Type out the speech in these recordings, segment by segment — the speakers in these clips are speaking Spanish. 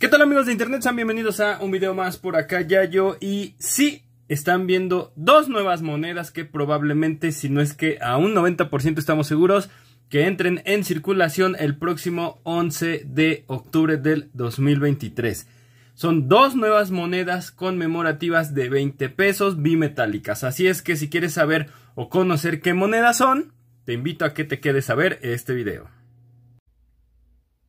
¿Qué tal amigos de internet? Sean bienvenidos a un video más por acá Yayo y sí, están viendo dos nuevas monedas que probablemente, si no es que a un 90% estamos seguros, que entren en circulación el próximo 11 de octubre del 2023. Son dos nuevas monedas conmemorativas de 20 pesos bimetálicas. Así es que si quieres saber o conocer qué monedas son, te invito a que te quedes a ver este video.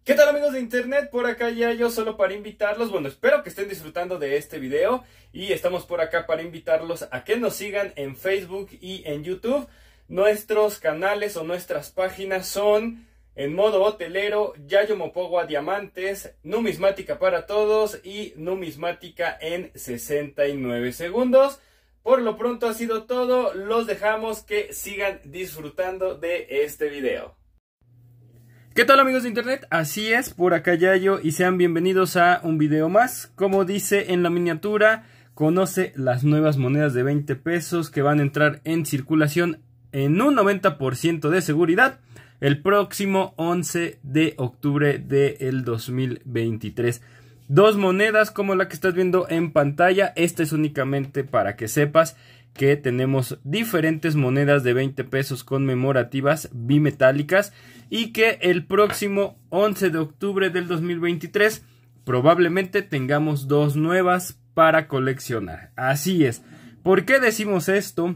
¿Qué tal amigos de internet? Por acá ya yo solo para invitarlos, bueno espero que estén disfrutando de este video y estamos por acá para invitarlos a que nos sigan en Facebook y en YouTube. Nuestros canales o nuestras páginas son en modo hotelero, Yayo a Diamantes, Numismática para Todos y Numismática en 69 segundos. Por lo pronto ha sido todo, los dejamos que sigan disfrutando de este video. ¿Qué tal amigos de internet? Así es, por acá Yayo y sean bienvenidos a un video más. Como dice en la miniatura, conoce las nuevas monedas de 20 pesos que van a entrar en circulación en un 90% de seguridad el próximo 11 de octubre del 2023. Dos monedas como la que estás viendo en pantalla, esta es únicamente para que sepas que tenemos diferentes monedas de 20 pesos conmemorativas bimetálicas y que el próximo 11 de octubre del 2023 probablemente tengamos dos nuevas para coleccionar. Así es. ¿Por qué decimos esto?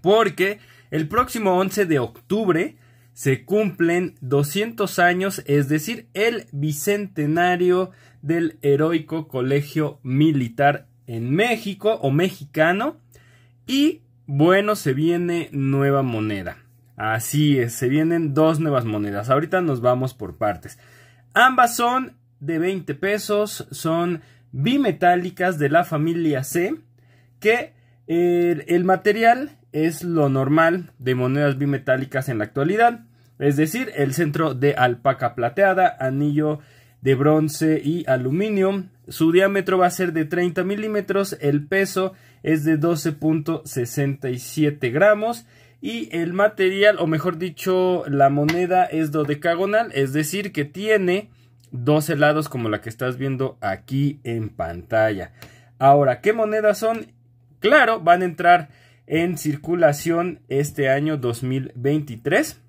Porque el próximo 11 de octubre se cumplen 200 años, es decir, el bicentenario del heroico colegio militar en México o mexicano y bueno, se viene nueva moneda. Así es, se vienen dos nuevas monedas. Ahorita nos vamos por partes. Ambas son de 20 pesos, son bimetálicas de la familia C, que el, el material es lo normal de monedas bimetálicas en la actualidad, es decir, el centro de alpaca plateada, anillo de bronce y aluminio. Su diámetro va a ser de 30 milímetros, el peso es de 12.67 gramos y el material, o mejor dicho, la moneda es dodecagonal, es decir, que tiene 12 lados como la que estás viendo aquí en pantalla. Ahora, ¿qué monedas son? Claro, van a entrar en circulación este año 2023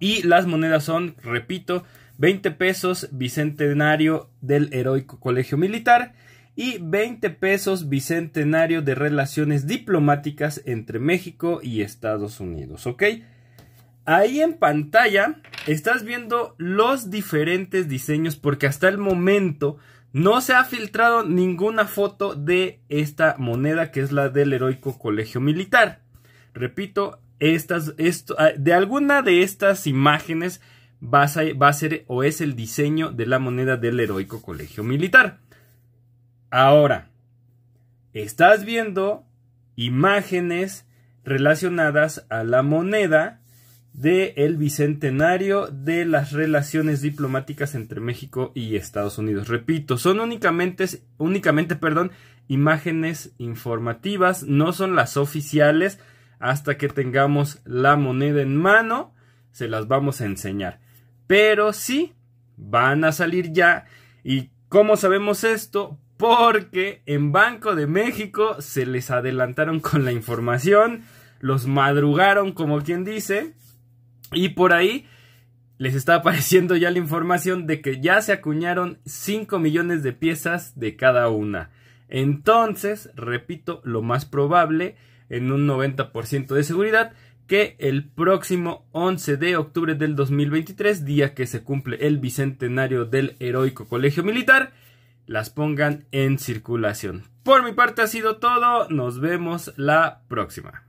y las monedas son, repito, 20 pesos bicentenario del heroico colegio militar y 20 pesos bicentenario de relaciones diplomáticas entre México y Estados Unidos, ¿ok? Ahí en pantalla estás viendo los diferentes diseños porque hasta el momento no se ha filtrado ninguna foto de esta moneda que es la del heroico colegio militar. Repito, estas, ah, de alguna de estas imágenes va a, ser, o es el diseño de la moneda del heroico colegio militar. Ahora, estás viendo imágenes relacionadas a la moneda del bicentenario de las relaciones diplomáticas entre México y Estados Unidos. Repito, son únicamente, únicamente perdón, imágenes informativas, no son las oficiales. Hasta que tengamos la moneda en mano, se las vamos a enseñar. Pero sí, van a salir ya. ¿Y cómo sabemos esto? Porque en Banco de México se les adelantaron con la información, los madrugaron como quien dice, y por ahí les está apareciendo ya la información de que ya se acuñaron 5 millones de piezas de cada una. Entonces, repito, lo más probable, en un 90% de seguridad, que el próximo 11 de octubre del 2023, día que se cumple el bicentenario del heroico colegio militar, las pongan en circulación. Por mi parte ha sido todo, nos vemos la próxima.